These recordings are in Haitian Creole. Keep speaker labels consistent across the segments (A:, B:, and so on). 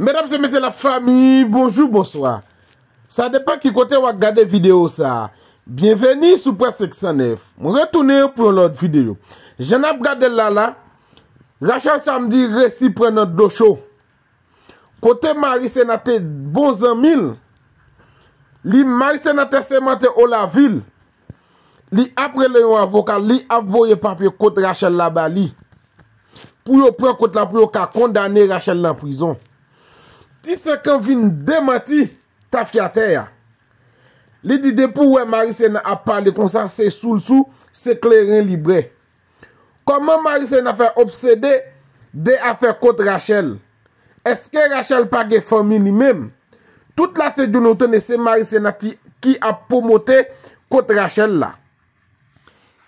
A: Mèdam se mèse la fami, bonjou, bonsoi. Sa depan ki kote wak gade video sa. Bienveni sou pres seksyon nef. Mwen retounen yon proun lòd video. Jena brade lala. Rachel samdi resi pren nan docho. Kote Marisse natè bon zan mil. Li Marisse natè seman te o la vil. Li apre le yon avokal, li ap voye papye kont Rachel la bali. Pou yo pren kont la, pou yo ka kondane Rachel la prison. Ti se kan vin demati ta fiatè ya. Li di depou wè Mari Sena ap pale konsansè sou l'sou se kleren libre. Koman Mari Sena fè obsède de a fè kote Rachel? Eske Rachel pa gen fòmi li mèm? Tout la se djounoutène se Mari Sena ki ap pòmote kote Rachel la.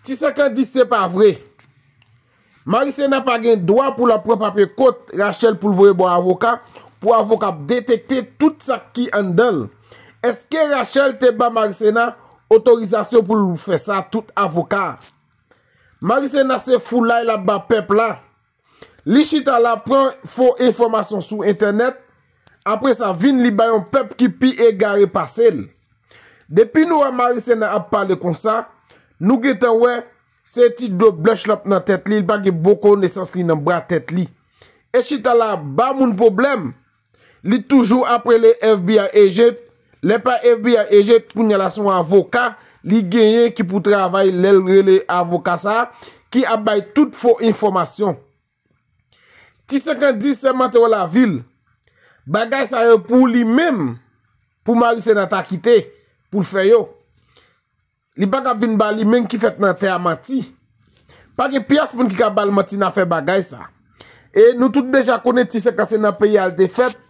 A: Ti se kan di se pa vre. Mari Sena pa gen dwa pou la pròp apè kote Rachel pou l'vore bon avokat... pou avok ap detekte tout sa ki an del. Eske Rachel te ba Marisena, otorizasyon pou loun fè sa tout avokat. Marisena se foulay la ba pep la. Li chita la pran fò informasyon sou internet, apre sa vin li bayon pep ki pi e gare pasel. Depi nou a Marisena ap pale kon sa, nou getan we, se ti do blush lop nan tet li, li bagi boko nesansi nan bra tet li. E chita la ba moun probleme, li toujou apre le FBI ejet, le pa FBI ejet pou nyala sou avoka, li genye ki pou travay lelre le avokasa, ki abay tout fò informasyon. Ti se kan di se mante wè la vil, bagay sa yon pou li menm, pou maryse nan takite, pou fè yo. Li bagay vin ba li menm ki fèt nan te amanti, pake pias moun ki ka bal mati nan fè bagay sa. E nou tout deja konen ti se kase nan peyi al te fèt,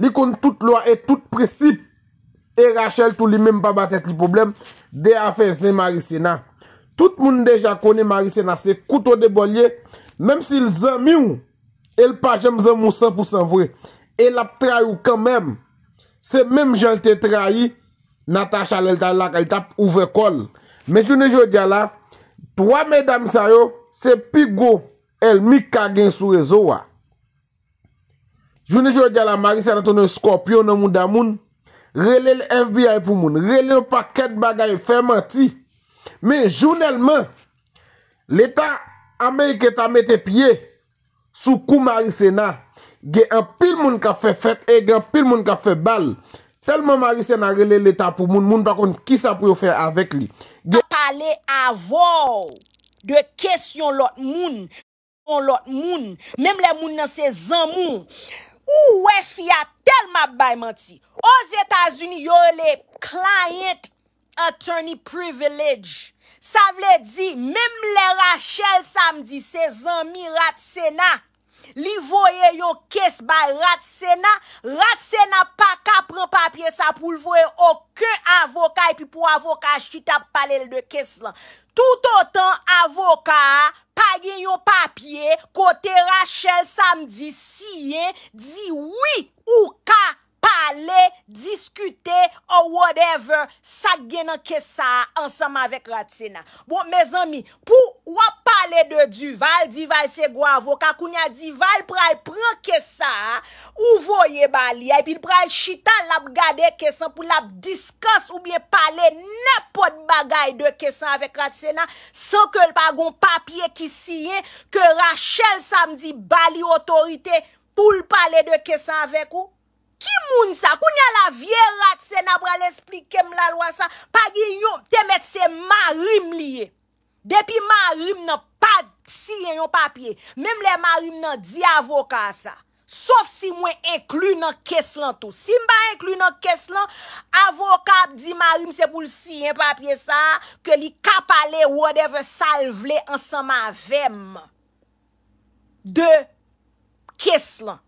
A: Li kon tout lwa e tout presip E Rachel tou li mem pa batet li problem De afezen Marissina Tout moun deja kone Marissina se koutou de bolye Mem si l zan mi ou El pa jem zan mou 100% vwe El ap trai ou kan mem Se mem jan te trai Nata chalel ta lakay tap ouve kol Men jounen jounen diya la Toa medam sayo Se pigou el mi kagen sou rezo wa Jouni jouni djala Marisena tonon skopyon nan moun dan moun. Relè l'FBI pou moun. Relè un paket bagay fermanti. Men jounelman, l'Etat Amerike ta mette pie sou kou Marisena. Ge an pil moun ka fe fet e, ge an pil moun ka fe bal. Telman Marisena relè l'Etat pou moun, moun pakon ki sa pou yo fe avèk li. Ge pa pale avò de kesyon
B: lot moun. Kesyon lot moun. Mem le moun nan se zan moun. Ou we fi a tel map bayman ti. Oz Etasuni yo le client attorney privilege. Sa vle di, mem le Rachel samdi, se zanmi Ratsena, li voye yo kes bay Ratsena, Ratsena pa ka pre papye sa pou lvoye okke avokay, pi pou avokay chita pale l de kes la. Tout otan avokay a, Kote Rachel samdi siye Di wii ou ka Ale, diskute, or whatever, sa gen an kesan anseman vek Ratsena. Bon, mez anmi, pou wap pale de Duval, Diwal se gwavo, kakoun ya Duval, pral pran kesan, ou voye bali, epi pral chitan lab gade kesan pou lab diskos, ou bie pale nepot bagay de kesan vek Ratsena, san ke lpa gon papye ki siyen, ke Rachel samdi bali otorite pou lpale de kesan vek ou? Ki moun sa? Koun ya la vie rat se nabra l'espli kem la lwa sa? Pagye yon temet se marim liye. Depi marim nan pa siyen yon papye. Mem le marim nan di avoka sa. Sof si mwen inklu nan kes lan to. Si mba inklu nan kes lan, avokab di marim se pou siyen papye sa ke li kap ale whatever sal vle ansanman vemen. De kes lan.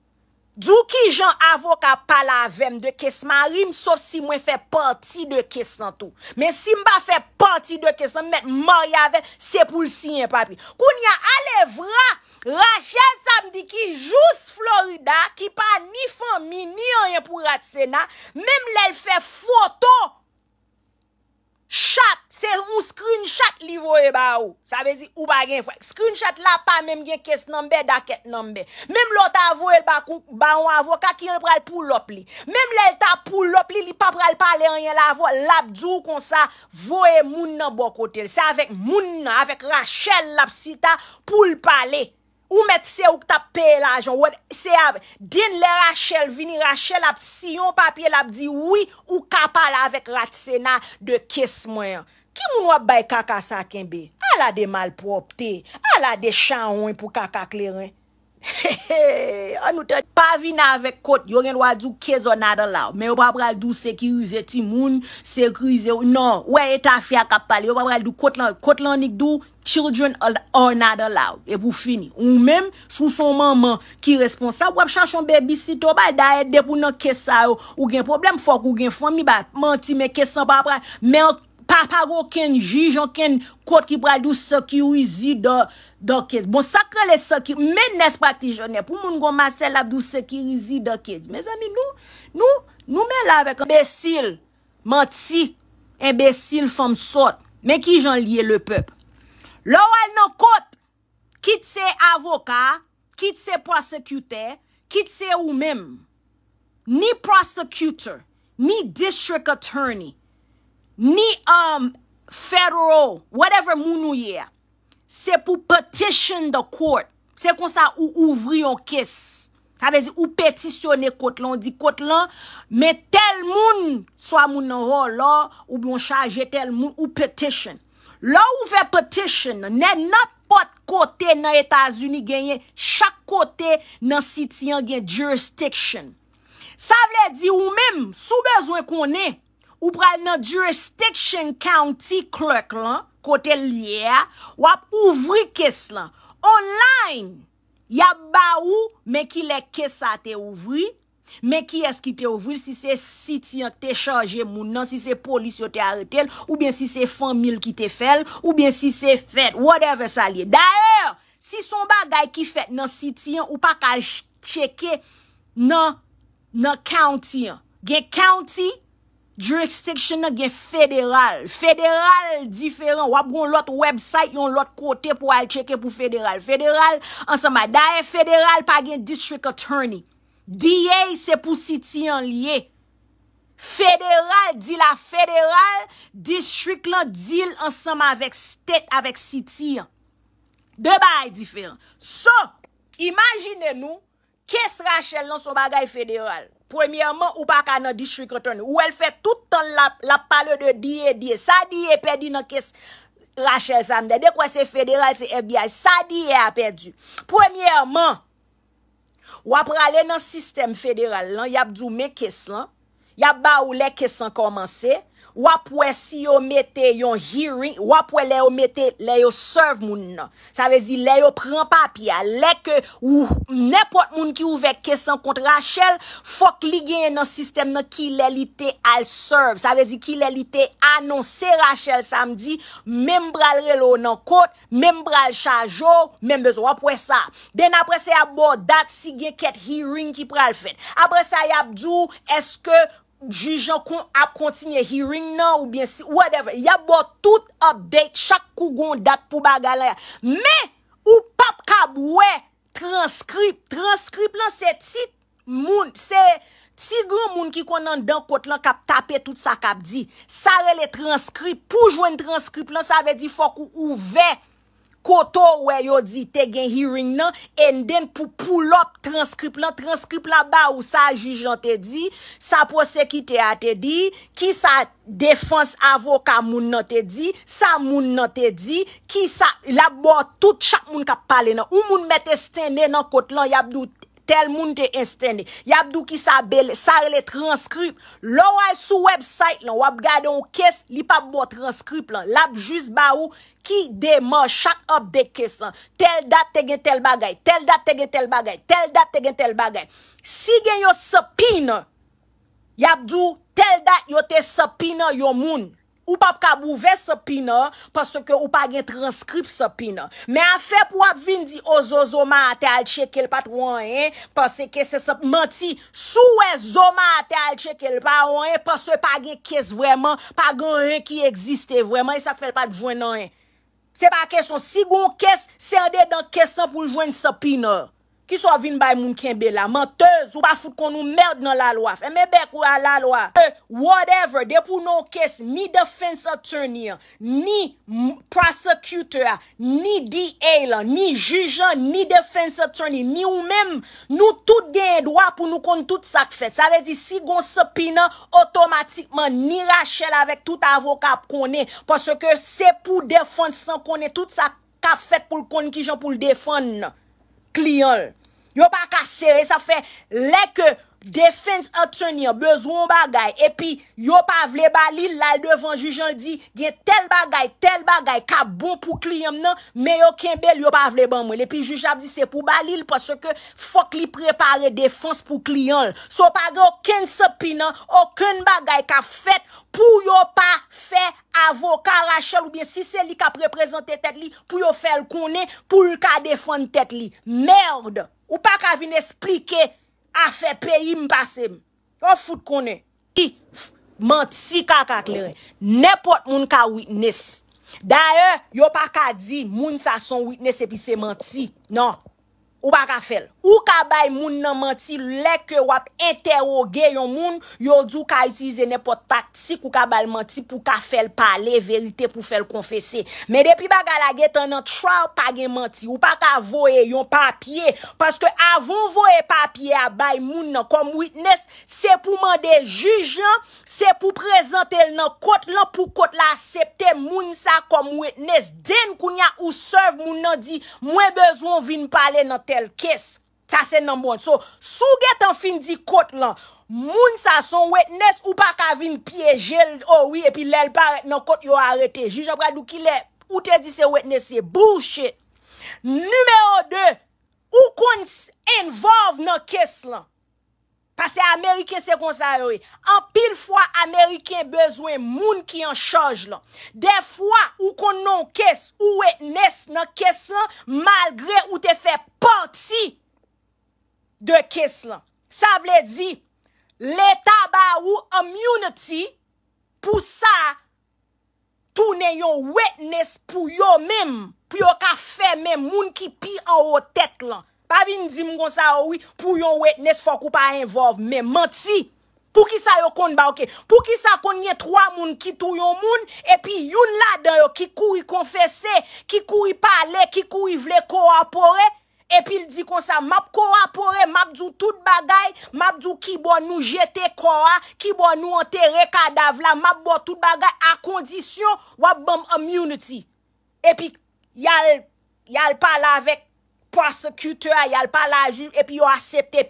B: Dou ki jan avoka palavem de kesman rim, sof si mwen fe panti de kesman tou. Men si mba fe panti de kesman, men mwa yave, se pou lsi yon papi. Koun yon alevra, rachel samdi ki jous Florida, ki pa ni fomi, ni anyen pou Ratsena, men mlel fe foto, Chap, se ou screenshot li voye ba ou, sa vezi ou bagen fwek. Screenshot la pa mem gen kes nanbe, daket nanbe. Mem lo ta voye ba ou anvo, kak yon pral pou lop li. Mem lel ta pou lop li, li pa pral pale anyen la vo, lap djou kon sa voye moun nan bokotel. Sa avek moun nan, avek Rachel lap si ta pou lop pale. Ou met se ou ki ta pe la ajon. Din le Rachel, vini Rachel ap si yon papye la ap di, oui ou kapal avek ratisena de kis mwen. Ki moun wap bay kaka sakinbe? Al a de malpropte, al a de chanwen pou kaka kleren. He he, anoutan, pa vina avek kot, yo gen wadou kezon adalaw, men yo pa pral dou sekirize ti moun, sekirize ou, nan, we etafi akap pale, yo pa pral dou kot lan, kot lan nik dou, children are not allowed, e pou fini, ou men, sou son maman ki responsa, wap chachon babysito, bal daye depou nan kesa ou, ou gen problem fok, ou gen fomi, bal manti men kesan pa pral, men ok Pa paro ken ji, jan ken kote ki pral dou sekirizi do kez. Bon sakre le sekirizi, men nes praktijone, pou moun gomase la dou sekirizi do kez. Men zami nou, nou, nou men la vek anbesil, manti, anbesil fom sot, men ki jan liye le pep. Lou al nan kote, kit se avoka, kit se prosekute, kit se ou men. Ni prosekute, ni district attorney. Ni um, federal, whatever moun ou ye. Se pou petition the court. Se kon sa ou ouvri yon kis. Sa vezi ou petitione kote lan. On di kote lan. Men tel moun, swa moun nan ro la, ou bi yon chaje tel moun, ou petition. La ou ve petition, ne napot kote nan Etats-Unis genye. Chak kote nan sitiyan genye jurisdiction. Sa vle di ou mèm, sou bezwen konè. ou pral nan jurisdiction county klok lan, kote lyea, wap ouvri kes lan. Online, ya ba ou, men ki le kes sa te ouvri, men ki es ki te ouvri, si se sitiyan te chaje moun nan, si se polis yo te aretel, ou bien si se famil ki te fel, ou bien si se fet, whatever sa liye. Daer, si son bagay ki fet nan sitiyan, ou pa ka cheke nan nan kauntiyan, gen kauntiyan, jurisdiction nan gen fèderal. Fèderal diferent. Wap goun lot website, yon lot kote pou al cheke pou fèderal. Fèderal, ansema, daye fèderal pa gen district attorney. DA se pou city an liye. Fèderal, di la fèderal, district lan dil ansema avèk state, avèk city an. De baye diferent. So, imagine nou, kes rachel nan sou bagay fèderal? Premièrman, ou pa ka nan di chwi koton, ou el fè toutan la pale de diye diye, sa diye e pedi nan kes rachè samde, dekwa se federal se FBI, sa diye a pedi. Premièrman, ou ap prale nan sistem federal lan, yap djoume kes lan, yap ba ou le kes san komanse, wapwe si yo mette yon hearing, wapwe le yo mette, le yo serve moun nan. Sa vezi, le yo pren papi, aleke, ou nepot moun ki ouvek kesan kont Rachel, fok li genye nan sistem nan ki le li te al serve. Sa vezi, ki le li te anonser Rachel samdi, membral relo nan kot, membral chajo, membezo, wapwe sa. Den apre se apbo, dat si genye ket hearing ki pral fet. Apre se apdou, eske... Jujan kon ap kontinye hearing nan ou bensi, whatever, ya bo tout update, chak kougon dat pou bagala ya, me ou pap kab we, transkrip, transkrip lan se tit moun, se tit groun moun ki kon an dan kot lan kap tape tout sa kap di, sa rele transkrip, pou jwen transkrip lan, sa ave di fok ou vey. Koto wè yo di te gen hearing nan, enden pou pou lop transkrip nan, transkrip la ba ou sa juj nan te di, sa posekite a te di, ki sa defans avoka moun nan te di, sa moun nan te di, ki sa la bo tout chak moun kap pale nan, ou moun mette stene nan kot lan yabdoute. Tel moun te instende. Yabdou ki sa re le transkrip. Lora sou website lan. Wap gade yon kes li pa bo transkrip lan. Lap jus ba ou. Ki de man chak ap de kes lan. Tel dat te gen tel bagay. Tel dat te gen tel bagay. Tel dat te gen tel bagay. Si gen yo se pin. Yabdou tel dat yo te se pin yo moun. Ou pa pou kabouve se pi nan, pas se ke ou pa gen transkrip se pi nan. Men a fe pou ap vin di, o oh, zo zoma a te alche ke l pat wanyen, pas se kes se se manti, sou e zoma a te alche ke l pat wanyen, pas se pa gen kes vweman, pa gen yon ki eksiste vweman, e sa fe l pat jwennan. Se pa keson, si gon kes, se an de dan kesan pou jwenn se pi nan. ki sou avin bay moun kenbe la, mantez ou pa foute kon nou merd nan la loaf, e me bek ou a la loaf, e, whatever, de pou nou kes, ni defense attorney, ni prosecutor, ni DA lan, ni jujan, ni defense attorney, ni ou mem, nou tout den doa pou nou kon tout sak fet, sa ve di si gon se pinan, otomatikman ni rachel avèk tout avokap konen, pwase ke se pou defon san konen, tout sak kap fet pou kon ki jan pou defon, klionl, Yo pa ka sere, sa fe leke defense atenye, bezon bagay. E pi yo pa vle balil la devan jujan di, gen tel bagay, tel bagay ka bon pou kliyam nan, me yo ken bel yo pa vle banmol. E pi jujan di se pou balil, pwase ke fok li prepare defanse pou kliyam. So pa gen yo ken sapi nan, oken bagay ka fet pou yo pa fe avoka rachal, ou bien si se li ka preprezente tet li pou yo fel kone, pou yo ka defan tet li. Merde! Ou pa ka vin esplike a fe peyi mpasem. Yo foute konen. Ki, manti ka ka kleren. Nepot moun ka witness. Da ye, yo pa ka di moun sa son witness epi se manti. Nan. Ou pa ka fel? Ou ka bay moun nan manti leke wap interoge yon moun yo du ka itize nepo taktik ou ka bal manti pou ka fel pale verite pou fel konfese. Men depi baga la getan nan trow pagin manti ou pa ka voye yon papye paske avon voye papye a bay moun nan komwitnes se pou mande jujan se pou prezante l nan kot lan pou kot la septe moun sa komwitnes den kounya ou serve moun nan di mwen bezon vin pale nan taktik tel kes, tasen nan moun. So, sou get an fin di kot lan, moun sa son wetnes ou pa kavin piye jel, oh oui, epi lèl pa ret nan kot, yo arete. Jijan pradou ki lè, ou te di se wetnes se bullshit. Numero de, ou kon involve nan kes lan, Pase Amerike se konservi. An pil fwa Amerike bezwen moun ki an chaj la. De fwa ou konon kes ou wetnes nan kes la malgre ou te fe parti de kes la. Sa ble di, le taba ou amyouneti pou sa tou ne yon wetnes pou yo menm pou yo ka fe menm moun ki pi an o tet la. Pa vi ni di moun konsa, oh oui, pou yon wetnes fok ou pa yon vov, men manti. Pou ki sa yon kont ba, ouke. Pou ki sa kont nye 3 moun ki tou yon moun, epi yon lade yon ki kou yon konfese, ki kou yon pale, ki kou yon vle korapore, epi li di konsa, map korapore, map djou tout bagay, map djou ki bo nou jete kora, ki bo nou anterre kada vla, map bo tout bagay a kondisyon wap bom amyouniti. Epi, yal, yal pale avek, prasekute a yal pa la jib, epi yo asepte,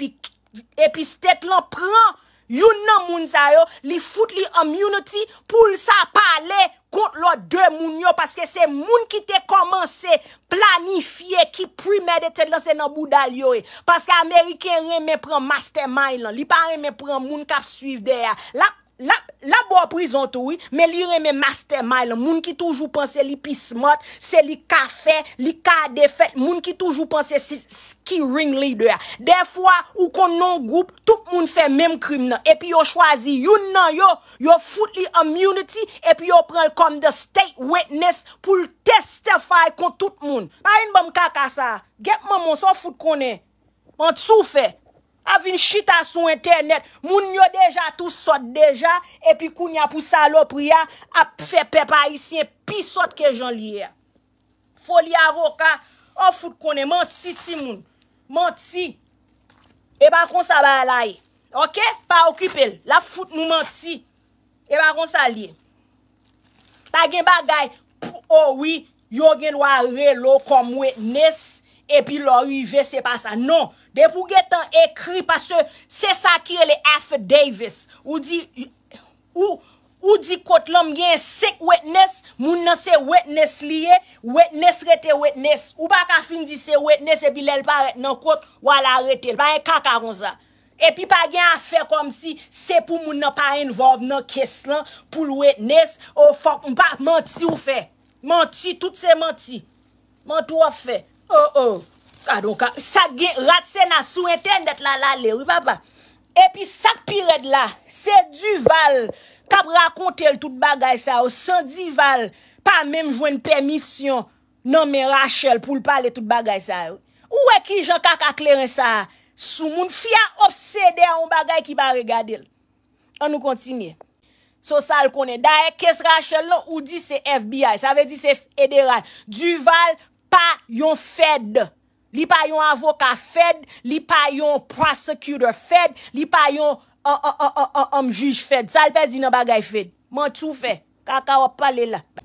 B: epi stet lan pran, yon nan moun sa yo, li foute li amyounoti pou sa pale kont lo de moun yo, paske se moun ki te komanse, planifiye, ki premedite lan se nan boudal yo e, eh. paske Amerike reme pran mastermind lan, li pa reme pran moun kap suiv de ya, la La bo aprizant oui, me li reme mastermind, moun ki toujou panse li pismat, se li kafe, li ka defet, moun ki toujou panse si ski ring leader. De fwa ou kon non group, tout moun fe menm krim nan, epi yo chwazi yon nan yo, yo foute li immunity, epi yo prenl konm de state witness pou l testify kon tout moun. Pa yon bom kaka sa, gep moun moun sa foute konnen, moun tsou fe. Avin chita sou internet, moun yo deja tou sot deja, epi kounya pou salop ria, ap fepe pa isyen, pi sot ke jan liye. Foli avoka, an fout konen, manti ti moun, manti. E bakon sa ba alaye, ok? Pa okipel, la fout moun manti, e bakon sa liye. Pa gen bagay, pou owi, oh yo gen ware lo komwe nes, epi lor ive se pa sa, non. Mwen pou ge tan ekri, pase se sa ki e le affidavis. Ou di, ou di kot lom gen sek wetnes, moun nan se wetnes liye, wetnes rete wetnes. Ou pa ka fin di se wetnes, epi lel pa ret nan kot, wala rete, lpa en kaka kon sa. Epi pa gen an fe kom si, se pou moun nan pa renvob nan kes lan, pou lwetnes, ou fok, mwen pa menti ou fe. Menti, tout se menti. Menti ou fe. Ou oh, ou oh. ou. Adon ah, ka, ah, sa gen ratse na sou enten det la lalè, wè pa pa. E pi sak piret la, se Duval kap rakonte l tout bagay non, sa non? ou, san Duval pa mèm jwen permisyon nan mè Rachel pou l pale tout bagay sa ou. Ou e ki jen kak akleren sa sou moun, fia obsede a ou bagay ki ba regade l. An nou kontinye. So sal konen, da e kes Rachel lan ou di se FBI, sa ve di se federal. Duval pa yon fede. Li pa yon avoka fed Li pa yon prosecutor fed Li pa yon Om uh, uh, uh, um, juj fed Salpe di nan bagay fed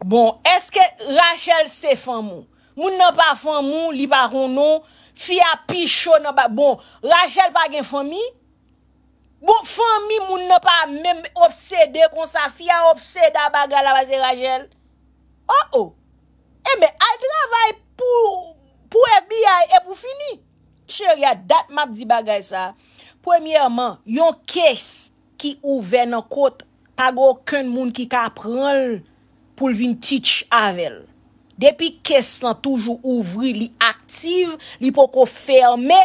B: Bon eske Rachel se fan moun Moun nan pa fan moun Li pa roun nou Fia pi chou nan bagay Bon Rachel pa gen fan mi Bon fan mi moun nan pa Meme obsede kon sa fia Obsede a bagay la waze Rachel Oh oh Eme eh, a travay pou Pou e Che, ya dat map di bagay sa. Premiyaman, yon kes ki ouve nan kote, pa ge okun moun ki ka pran pou lvin titch avel. Depi kes lan toujou ouvri li aktif, li pou ko ferme,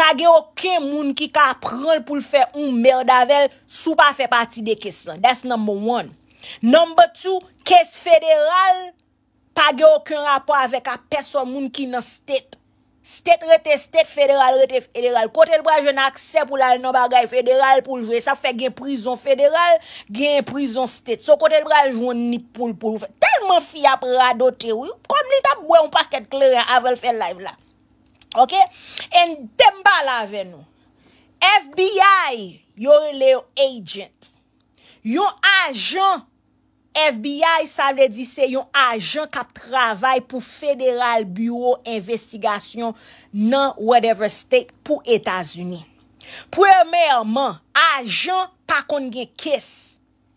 B: pa ge okun moun ki ka pran pou lfe un merd avel, sou pa fe pati de kes lan. That's number one. Number two, kes federal, pa ge okun rapor avek a peson moun ki nan stet. Stèk rete, stèk federal, rete federal. Kote l bral joun akse pou la l nou bagay federal pou l jwè. Sa fè gen prison federal, gen prison stèk. So kote l bral joun ni pou l pou l fè. Telman fia pradote wè. Kom li tap wè, ou pa ket kleren avèl fè live la. Ok? En temba la vè nou. FBI yor lè yo agent. Yon agent fè. FBI, sa vle di se yon ajan kap travay pou federal bureau investigasyon nan whatever state pou Etasuni. Premèrman, ajan pa kon gen kis.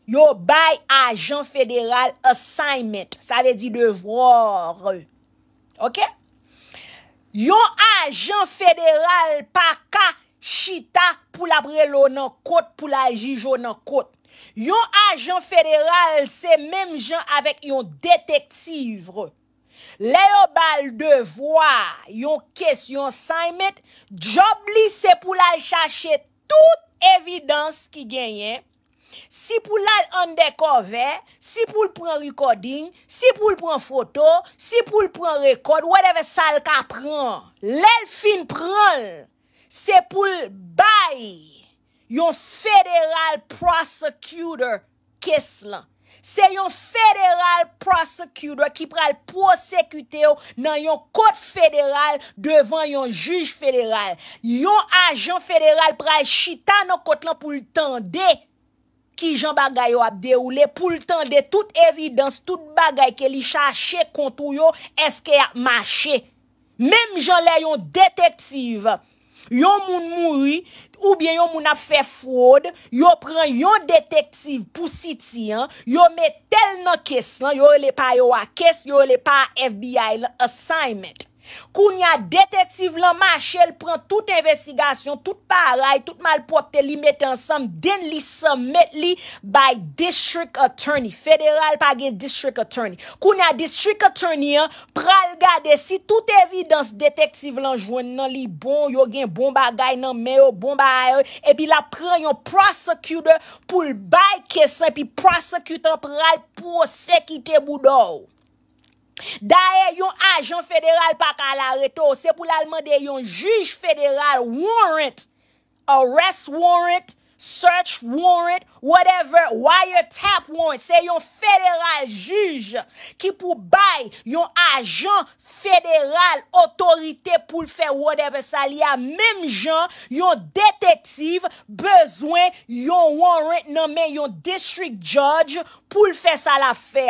B: Yo bay ajan federal assignment. Sa vle di devrore. Ok? Yo ajan federal pa ka. Chita pou la brelo nan kote, pou la jijo nan kote. Yon ajan federal se menm jan avek yon deteksi vre. Le yo bal devwa, yon kes yon saymet, job li se pou la chache tout evidans ki genyen. Si pou la an dekove, si pou l pran rekoding, si pou l pran foto, si pou l pran rekod, whatever sa l ka pran. Le fin pran l. Se pou l'bay yon federal prosecutor kes lan. Se yon federal prosecutor ki pral prosecute yo nan yon kote federal devan yon juj federal. Yon ajan federal pral chita nan kote lan pou l'tande ki jan bagay yo apde oule. Pou l'tande tout evidens, tout bagay ke li chache kontou yo eske ya mache. Mem jan la yon detektiv. Yo moun mouri, oubyen yo moun ap fè fraud, yo pren yo detektiv pou siti, yo mè tel nan kes, yo lè pa yo a kes, yo lè pa a FBI lè assignment. Koun ya detektiv lan machel pren tout investigasyon, tout parel, tout malpropte li mette ansam, din li se met li bay district attorney, federal pa gen district attorney. Koun ya district attorney an, pral gade si tout evidans detektiv lan jwen nan li bon, yo gen bon bagay nan meyo, bon bagay, epi la pren yon prosecutor pou l bay kesan, epi prosecutor pral pou sekite boudou. Da e, yon ajan federal pa ka la reto Se pou l'alman de yon juj federal Warrant Arrest warrant Search warrant Whatever Wiretap warrant Se yon federal juj Ki pou bay yon ajan federal Otorite pou l'fè whatever Sa li a mem jan Yon detektiv Bezwen yon warrant Nome yon district judge Pou l'fè sa la fè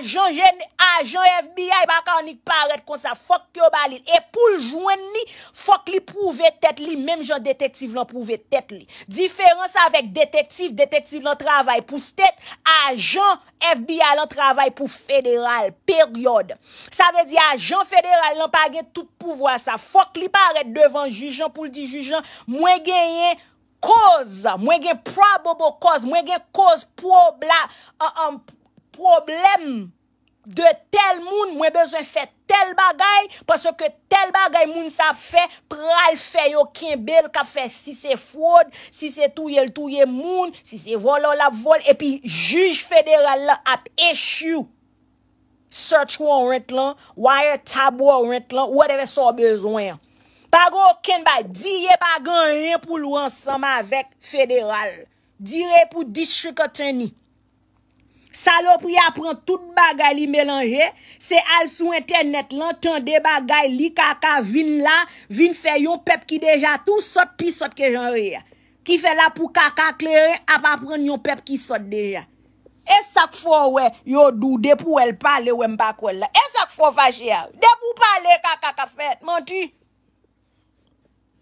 B: Ajan general Ajan FBI baka anik paret kon sa fok kyo balil. E pou ljouen li, fok li prouve tet li, menm jan detektiv lan prouve tet li. Diferens avèk detektiv, detektiv lan travay pou stet, ajan FBI lan travay pou federal, period. Sa vè di ajan federal, lan pa gen tout pouvwa sa. Fok li paret devan jujan pou ldi jujan, mwen gen yen koz, mwen gen probable koz, mwen gen koz probleme. De tel moun mwen bezon fè tel bagay Pase ke tel bagay moun sa fè Pral fè yo ken bel ka fè Si se fwod, si se touye l touye moun Si se volol ap vol E pi juj federal la ap esyu Search war rent lan Wire tab war rent lan Whatever so bezwen Pago ken bay Di ye pago yon pou lou ansama avèk federal Di re pou distrikoteni Salop y apren tout bagay li melange, se al sou internet lan, tande bagay li kaka vin la, vin fe yon pep ki deja tout sot pi sot ke jan re ya. Ki fe la pou kaka kleren ap apren yon pep ki sot deja. E sak fo we, yo dou de pou el pale we mbakwe la, e sak fo fache ya, de pou pale kaka ka fete, manti.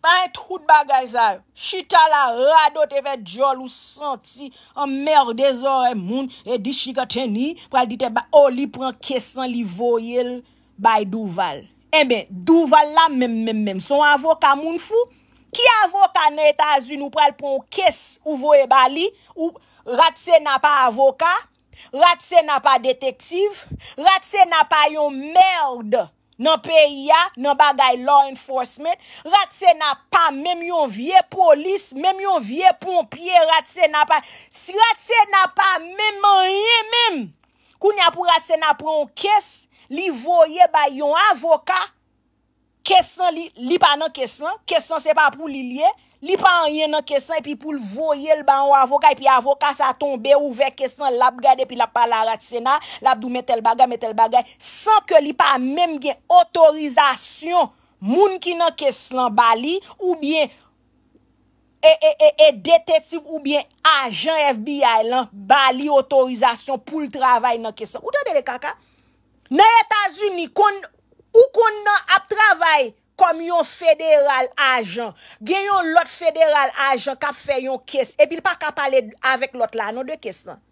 B: Pa yon trou d'bagay zay, chita la rado te ve djol ou santi an merde zore moun, e di chika teni, pral dite ba o li pran kesan li voyel bay Duval. Emen, Duval la men men men, son avoka moun fou, ki avoka nan Etasun ou pral pran kes ou voye bali, ou ratse na pa avoka, ratse na pa detektiv, ratse na pa yon merde. nan peyi ya, nan bagay law enforcement, ratse na pa, mem yon vie polis, mem yon vie pompye, ratse na pa, si ratse na pa, mem manye mem, kou ni apou ratse na prou kes, li voye bay yon avoka, kesan li, li pa nan kesan, kesan se pa pou li liye, li pa an yen nan kesan, epi pou l voyel ba an avokay, epi avokas a tombe ouve kesan, lap gade, epi lap pala rat sena, lap dou metel bagay, metel bagay, san ke li pa menm gen otorizasyon, moun ki nan kesan bali, oubyen e, e, e, e detektif, oubyen ajan FBI lan, bali otorizasyon pou l travay nan kesan. Ote de de kaka? Nan Etats-Unis, ou kon nan ap travay, Kom yon federal ajan, gen yon lot federal ajan kap fe yon kes, epil pa kap ale avek lot la, nou de kes an.